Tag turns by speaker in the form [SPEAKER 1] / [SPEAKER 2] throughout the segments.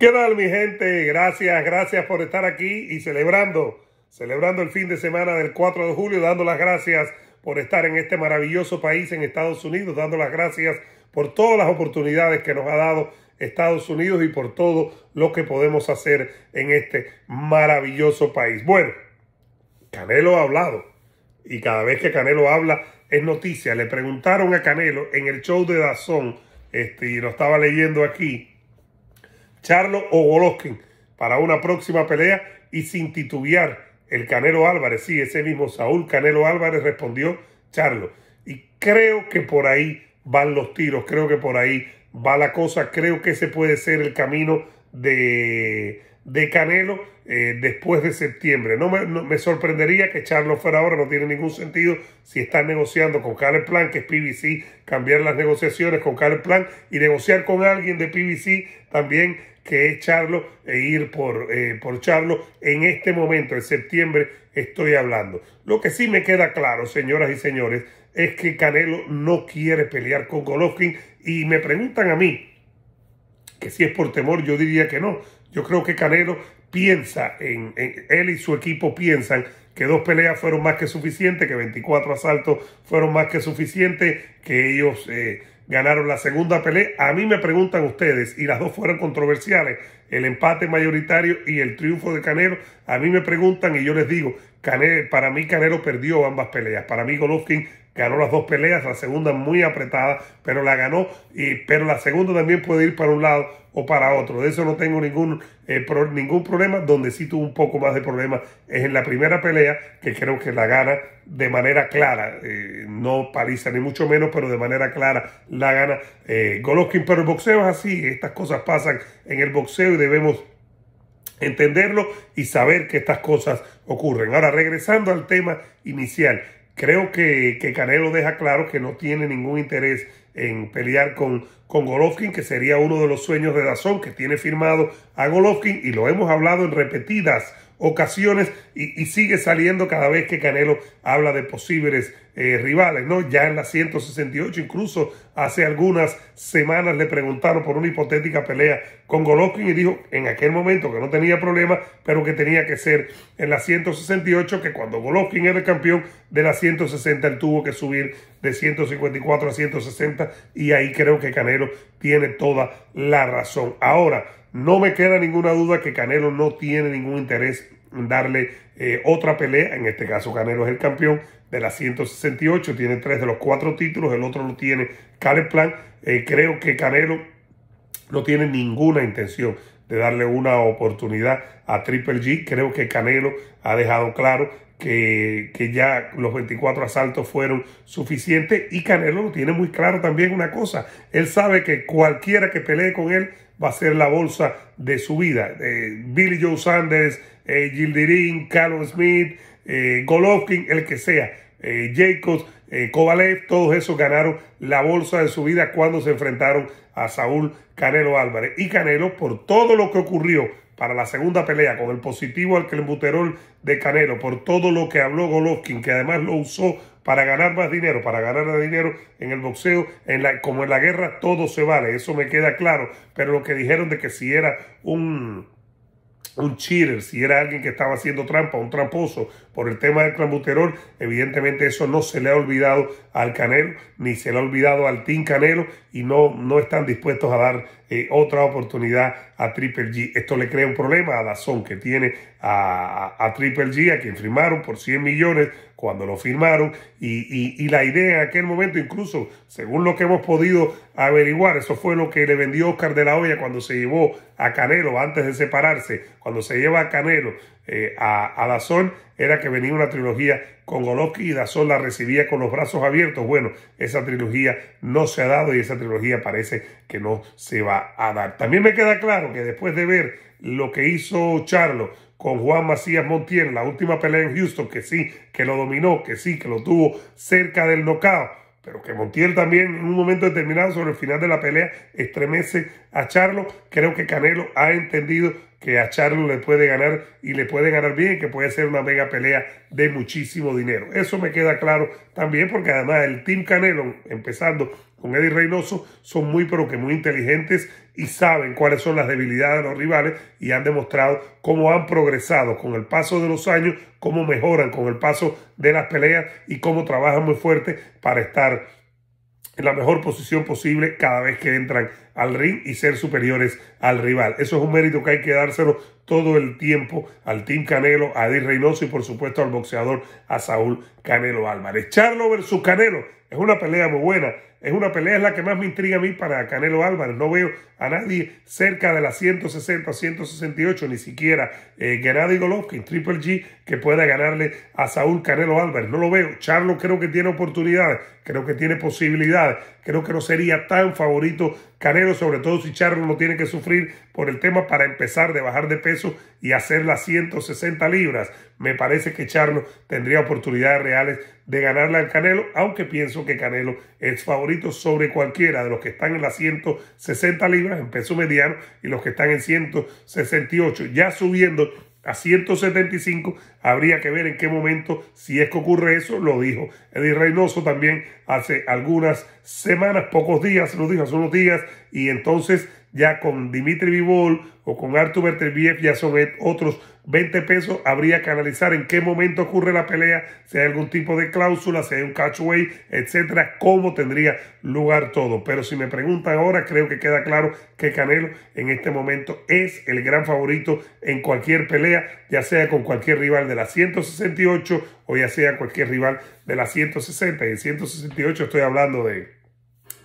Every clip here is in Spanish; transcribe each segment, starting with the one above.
[SPEAKER 1] ¿Qué tal mi gente? Gracias, gracias por estar aquí y celebrando, celebrando el fin de semana del 4 de julio, dando las gracias por estar en este maravilloso país, en Estados Unidos, dando las gracias por todas las oportunidades que nos ha dado Estados Unidos y por todo lo que podemos hacer en este maravilloso país. Bueno, Canelo ha hablado y cada vez que Canelo habla es noticia. Le preguntaron a Canelo en el show de Dazón, este, y lo estaba leyendo aquí, Charlo o Golovkin para una próxima pelea y sin titubear el Canelo Álvarez, sí, ese mismo Saúl Canelo Álvarez respondió Charlo. Y creo que por ahí van los tiros, creo que por ahí va la cosa, creo que ese puede ser el camino de, de Canelo eh, después de septiembre. No me, sorprendería que Charlo fuera ahora, no tiene ningún sentido si están negociando con Caleb Plan, que es PBC, cambiar las negociaciones con Caleb Plan y negociar con alguien de PBC también que es Charlo e ir por, eh, por Charlo en este momento, en septiembre, estoy hablando. Lo que sí me queda claro, señoras y señores, es que Canelo no quiere pelear con Golovkin y me preguntan a mí que si es por temor, yo diría que no. Yo creo que Canelo piensa, en, él y su equipo piensan que dos peleas fueron más que suficientes, que 24 asaltos fueron más que suficientes, que ellos eh, ganaron la segunda pelea. A mí me preguntan ustedes, y las dos fueron controversiales, el empate mayoritario y el triunfo de Canelo. A mí me preguntan y yo les digo, Canelo, para mí Canelo perdió ambas peleas. Para mí Golovkin ganó las dos peleas, la segunda muy apretada, pero la ganó, y, pero la segunda también puede ir para un lado o para otro. De eso no tengo ningún, eh, ningún problema. Donde sí tuvo un poco más de problema es en la primera pelea, que creo que la gana de manera clara. Eh, no paliza ni mucho menos, pero de manera clara la gana eh, Golovkin. Pero el boxeo es así, estas cosas pasan en el boxeo y debemos entenderlo y saber que estas cosas ocurren. Ahora, regresando al tema inicial, Creo que, que, Canelo deja claro que no tiene ningún interés en pelear con, con Golovkin, que sería uno de los sueños de Dazón, que tiene firmado a Golovkin y lo hemos hablado en repetidas ocasiones y, sigue saliendo cada vez que Canelo habla de posibles eh, rivales, ¿no? Ya en la 168, incluso hace algunas semanas le preguntaron por una hipotética pelea con Golovkin y dijo en aquel momento que no tenía problema, pero que tenía que ser en la 168, que cuando Golovkin era el campeón de la 160, él tuvo que subir de 154 a 160 y ahí creo que Canelo tiene toda la razón. Ahora, no me queda ninguna duda que Canelo no tiene ningún interés en darle eh, otra pelea. En este caso, Canelo es el campeón de las 168. Tiene tres de los cuatro títulos. El otro lo tiene Caleb Plan. Eh, creo que Canelo no tiene ninguna intención de darle una oportunidad a Triple G. Creo que Canelo ha dejado claro que, que, ya los 24 asaltos fueron suficientes y Canelo lo tiene muy claro también una cosa. Él sabe que cualquiera que pelee con él va a ser la bolsa de su vida. Eh, Billy Joe Sanders, eh, Carlos Smith, eh, Golovkin, el que sea, eh, Jacobs, eh, Kovalev, todos esos ganaron la bolsa de su vida cuando se enfrentaron a Saúl Canelo Álvarez. Y Canelo, por todo lo que ocurrió para la segunda pelea, con el positivo al que clenbuterol de Canelo, por todo lo que habló Golovkin, que además lo usó para ganar más dinero, para ganar dinero en el boxeo, en la, como en la guerra, todo se vale, eso me queda claro. Pero lo que dijeron de que si era un, un cheater, si era alguien que estaba haciendo trampa, un tramposo por el tema del clambuterol, evidentemente eso no se le ha olvidado al Canelo, ni se le ha olvidado al Team Canelo, y no, no están dispuestos a dar eh, otra oportunidad a Triple G. Esto le crea un problema a la Dazón que tiene a, Triple G, a quien firmaron por 100 millones cuando lo firmaron. y, la idea en aquel momento, incluso según lo que hemos podido averiguar, eso fue lo que le vendió Oscar de la Hoya cuando se llevó a Canelo antes de separarse, cuando se lleva a Canelo eh, a, a, Dazón era que venía una trilogía con Goloqui y Dazón la recibía con los brazos abiertos. Bueno, esa trilogía no se ha dado y esa trilogía parece que no se va a dar. También me queda claro que después de ver lo que hizo Charlo con Juan Macías Montiel, la última pelea en Houston, que sí, que lo dominó, que sí, que lo tuvo cerca del knockout pero que Montiel también en un momento determinado sobre el final de la pelea estremece a Charlo. Creo que Canelo ha entendido que a Charlo le puede ganar y le puede ganar bien, que puede ser una mega pelea de muchísimo dinero. Eso me queda claro también porque además el Team Canelo, empezando con Eddie Reynoso son muy pero que muy inteligentes y saben cuáles son las debilidades de los rivales y han demostrado cómo han progresado con el paso de los años, cómo mejoran con el paso de las peleas y cómo trabajan muy fuerte para estar en la mejor posición posible cada vez que entran al ring y ser superiores al rival. Eso es un mérito que hay que dárselo todo el tiempo al Team Canelo, a Eddie Reynoso y por supuesto al boxeador, a Saúl Canelo Álvarez. Charlo versus Canelo es una pelea muy buena. Es una pelea, es la que más me intriga a mí para Canelo Álvarez. No veo a nadie cerca de las 160, 168, ni siquiera eh, Gennady Golovkin, Triple G, que pueda ganarle a Saúl Canelo Álvarez. No lo veo. Charlo creo que tiene oportunidades, creo que tiene posibilidades, creo que no sería tan favorito Canelo sobre todo si Charlo no tiene que sufrir por el tema para empezar de bajar de peso y hacer las 160 libras. Me parece que Charlo tendría oportunidades reales de ganarle al Canelo, aunque pienso que Canelo es favorito sobre cualquiera de los que están en las 160 libras en peso mediano y los que están en 168, ya subiendo a 175. Habría que ver en qué momento, si es que ocurre eso, lo dijo. Eddie Reynoso también hace algunas semanas, pocos días, lo dijo hace unos días, y entonces ya con Dimitri Vivol o con Artur Berterbiev ya son otros 20 pesos. Habría que analizar en qué momento ocurre la pelea, si hay algún tipo de cláusula, si hay un catchway, etcétera, cómo tendría lugar todo. Pero si me preguntan ahora, creo que queda claro que Canelo en este momento es el gran favorito en cualquier pelea, ya sea con cualquier rival de la 168 o ya sea cualquier rival de la 160. Y en 168 estoy hablando de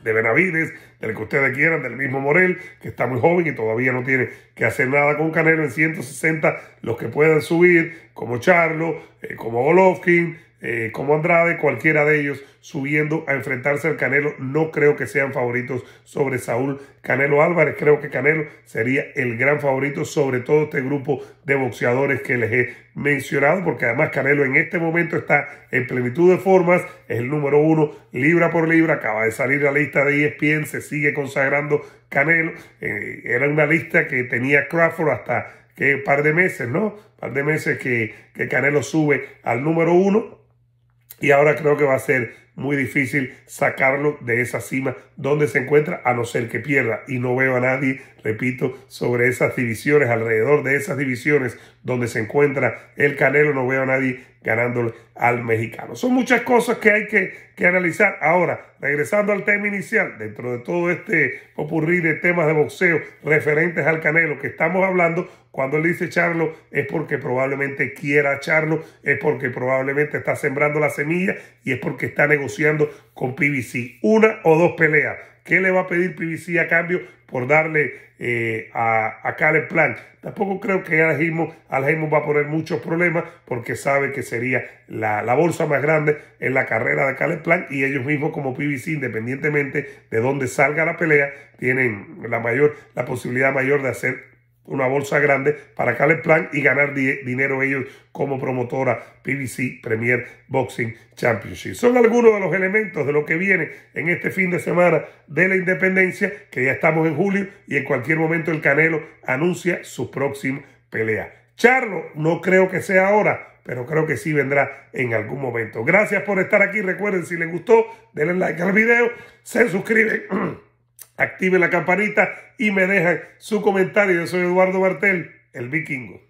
[SPEAKER 1] de Benavides, del que ustedes quieran, del mismo Morel, que está muy joven y todavía no tiene que hacer nada con Canelo en 160, los que puedan subir, como Charlo, eh, como Golovkin, eh, como Andrade, cualquiera de ellos subiendo a enfrentarse al Canelo, no creo que sean favoritos sobre Saúl Canelo Álvarez. Creo que Canelo sería el gran favorito, sobre todo este grupo de boxeadores que les he mencionado, porque además Canelo en este momento está en plenitud de formas, es el número uno libra por libra, acaba de salir la lista de ESPN, se sigue consagrando Canelo. Eh, era una lista que tenía Crawford hasta que par de meses, ¿no? Par de meses que, que Canelo sube al número uno, y ahora creo que va a ser muy difícil sacarlo de esa cima donde se encuentra, a no ser que pierda. Y no veo a nadie, repito, sobre esas divisiones, alrededor de esas divisiones donde se encuentra el Canelo, no veo a nadie ganándole al mexicano. Son muchas cosas que hay que, analizar. Ahora, regresando al tema inicial, dentro de todo este popurrí de temas de boxeo referentes al Canelo que estamos hablando, cuando él dice Charlo es porque probablemente quiera Charlo, es porque probablemente está sembrando la semilla y es porque está negociando con PBC. Una o dos peleas ¿Qué le va a pedir PBC a cambio por darle eh, a, Caleb Plan? Tampoco creo que Al va a poner muchos problemas porque sabe que sería la, bolsa más grande en la carrera de Caleb Plan y ellos mismos como PBC, independientemente de dónde salga la pelea, tienen la mayor, la posibilidad mayor de hacer una bolsa grande para Caleb Plan y ganar dinero ellos como promotora PBC Premier Boxing Championship. Son algunos de los elementos de lo que viene en este fin de semana de la independencia, que ya estamos en julio y en cualquier momento el Canelo anuncia su próxima pelea. Charlo, no creo que sea ahora, pero creo que sí vendrá en algún momento. Gracias por estar aquí. Recuerden, si les gustó, denle like al video, se suscriben. Active la campanita y me dejan su comentario. Yo soy Eduardo Bartel, el vikingo.